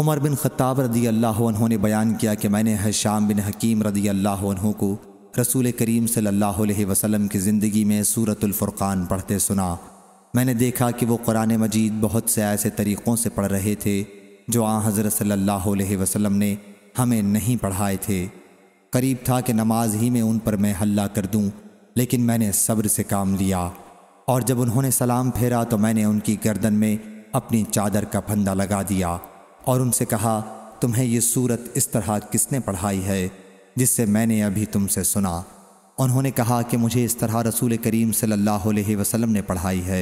उमर बिन ख़त्ताब रदी अल्लाह ने बयान किया कि मैंने श्याम बिन हकीम रदी अल्लाह को रसूल करीम सल्लल्लाहु अलैहि वसल्लम की ज़िंदगी में सूरतुल्फुरक़ान पढ़ते सुना मैंने देखा कि वो कुरान मजीद बहुत से ऐसे तरीक़ों से पढ़ रहे थे जो आ हज़रत सल्लल्लाहु अलैहि वसल्लम ने हमें नहीं पढ़ाए थे करीब था कि नमाज ही में उन पर मैं हल्ला कर दूँ लेकिन मैंने सब्र से काम लिया और जब उन्होंने सलाम फेरा तो मैंने उनकी गर्दन में अपनी चादर का फंदा लगा दिया और उनसे कहा तुम्हें ये सूरत इस तरह किसने पढ़ाई है जिससे मैंने अभी तुमसे सुना उन्होंने कहा कि मुझे इस तरह रसूल करीम सल्लल्लाहु अलैहि वसल्लम ने पढ़ाई है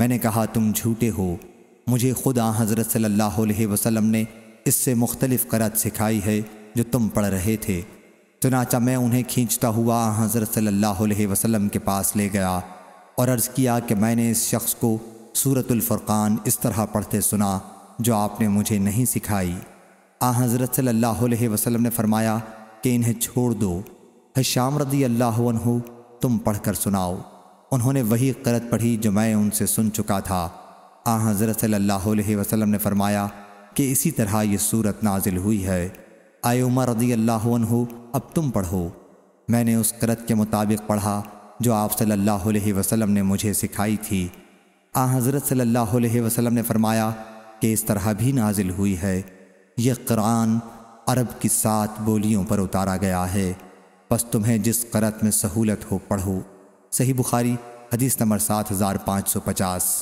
मैंने कहा तुम झूठे हो मुझे खुद आ हज़रत सल्लल्लाहु अलैहि वसल्लम ने इससे मुख्तलिफ़ करत सिखाई है जो तुम पढ़ रहे थे चुनाचा मैं उन्हें खींचता हुआ हज़रत सल्लल्लाहु अलैहि वसल्लम के पास ले गया और अर्ज़ किया कि मैंने इस शख्स को सूरतुल्फ़ुर्क़ान इस तरह पढ़ते सुना जो आपने मुझे नहीं सिखाई आ हज़रत सल्लल्लाहु अलैहि वसल्लम ने फरमाया कि इन्हें छोड़ दो हश्याम रदी अल्लाह हो तुम पढ़कर सुनाओ उन्होंने वही करत पढ़ी जो मैं उनसे सुन चुका था आ हज़रत सल्लल्लाहु अलैहि वसल्लम ने फरमाया कि इसी तरह ये सूरत नाजिल हुई है आय उमर रदी अल्लाह अब तुम पढ़ो मैंने उस करत के मुताबिक पढ़ा जो आप सल्लल्लाहु अलैहि वसल्लम ने मुझे सिखाई थी आ हज़रत सल्लल्लाहु अलैहि वसल्लम ने फरमाया के इस तरह भी नाजिल हुई है यह कुरान अरब की सात बोलियों पर उतारा गया है बस तुम्हें जिस करत में सहूलत हो पढ़ो सही बुखारी हदीस नंबर सात हज़ार पाँच सौ पचास